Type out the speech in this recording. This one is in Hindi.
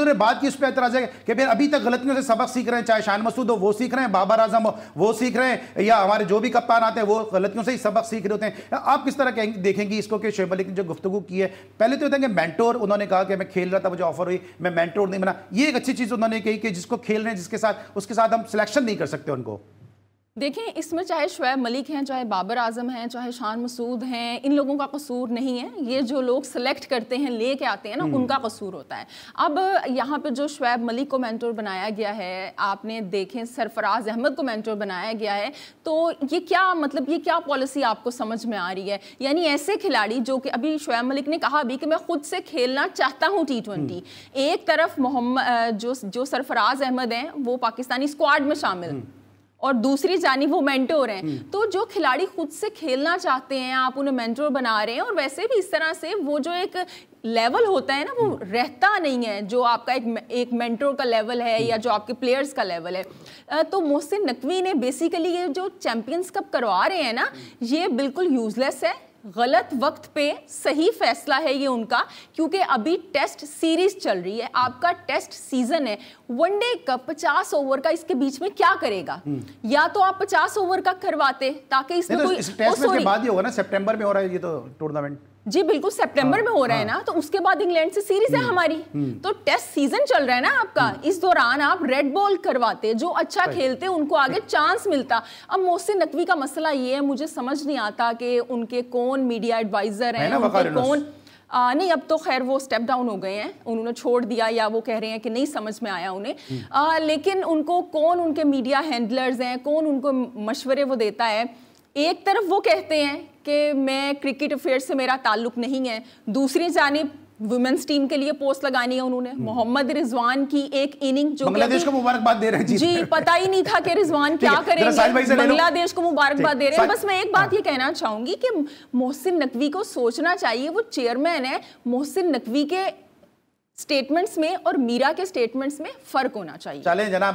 उन्हें बात की उस पर एतराज है कि फिर अभी तक गलतियों से सबक सीख रहे हैं चाहे शान मसूद हो वो सीख रहे हैं बाबर आजम हो वो सीख रहे हैं या हमारे जो भी कप्तान आते हैं वो गलतियों से ही सबक सीख रहे होते हैं आप किस तरह देखेंगे इसको कि शेब मलिक ने जो गुफ्तु की है पहले तो देखेंगे मैंटोर उन्होंने कहा कि मैं खेल रहा था मुझे ऑफर हुई मैं मैंटोर नहीं बना ये एक अच्छी चीज़ उन्होंने कही कि जिसको खेल रहे हैं जिसके साथ उसके साथ हम सिलेक्शन नहीं कर सकते उनको देखें इसमें चाहे शुएब मलिक हैं चाहे बाबर आजम हैं चाहे शान मसूद हैं इन लोगों का कसूर नहीं है ये जो लोग सेलेक्ट करते हैं ले के आते हैं ना हम्म। उनका कसूर होता है अब यहाँ पे जो शुएब मलिक को मेंटोर बनाया गया है आपने देखें सरफराज अहमद को मेंटोर बनाया गया है तो ये क्या मतलब ये क्या पॉलिसी आपको समझ में आ रही है यानी ऐसे खिलाड़ी जो कि अभी शुएब मलिक ने कहा भी कि मैं खुद से खेलना चाहता हूँ टी ट्वेंटी हम्म। एक तरफ मोहम्मद जो जो सरफराज अहमद हैं वो पाकिस्तानी स्क्वाड में शामिल हम्म। और दूसरी जानी वो मेंटोर हैं हम्म। तो जो खिलाड़ी खुद से खेलना चाहते हैं आप उन्हें मेंटोर बना रहे हैं और वैसे भी इस तरह से वो जो एक लेवल होता है ना वो हम्म। रहता नहीं है जो आपका एक एक मेंटोर का लेवल है या हम्म। जो आपके प्लेयर्स का लेवल है तो मोहसिन नकवी ने बेसिकली ये जो चैंपियंस कप करवा रहे हैं ना ये बिल्कुल यूजलेस है गलत वक्त पे सही फैसला है ये उनका क्योंकि अभी टेस्ट सीरीज चल रही है आपका टेस्ट सीजन है वनडे कप 50 ओवर का इसके बीच में क्या करेगा हम्म। या तो आप 50 ओवर का करवाते ताकि इसमें तो कोई इस टेस्ट में बाद ही होगा ना सितंबर में हो रहा है ये तो टूर्नामेंट जी बिल्कुल सितंबर हाँ, में हो रहा हाँ, है ना तो उसके बाद इंग्लैंड से सीरीज है हम्म, हमारी हम्म। तो टेस्ट सीजन चल रहा है ना आपका हम्म। इस दौरान आप रेड बॉल करवाते जो अच्छा खेलते उनको आगे चांस मिलता अब मोहसिन नकवी का मसला ये है मुझे समझ नहीं आता कि उनके कौन मीडिया एडवाइजर हैं उनके कौन आ, नहीं अब तो खैर वो स्टेप डाउन हो गए हैं उन्होंने छोड़ दिया या वो कह रहे हैं कि नहीं समझ में आया उन्हें आ, लेकिन उनको कौन उनके मीडिया हैंडलर्स हैं कौन उनको मशवरे वो देता है एक तरफ वो कहते हैं कि मैं क्रिकेट अफेयर से मेरा ताल्लुक नहीं है दूसरी जानब वुमेन्स टीम के लिए पोस्ट लगानी है उन्होंने हम्म। मोहम्मद रिजवान की एक इनिंग जो बांग्लादेश को मुबारकबाद दे रहे हैं जी पता ही नहीं था कि रिजवान क्या करेंगे बांग्लादेश को मुबारकबाद दे रहे हैं बस मैं एक बात हाँ। ये कहना चाहूंगी कि मोहसिन नकवी को सोचना चाहिए वो चेयरमैन है मोहसिन नकवी के स्टेटमेंट्स में और मीरा के स्टेटमेंट्स में फर्क होना चाहिए चले जनाब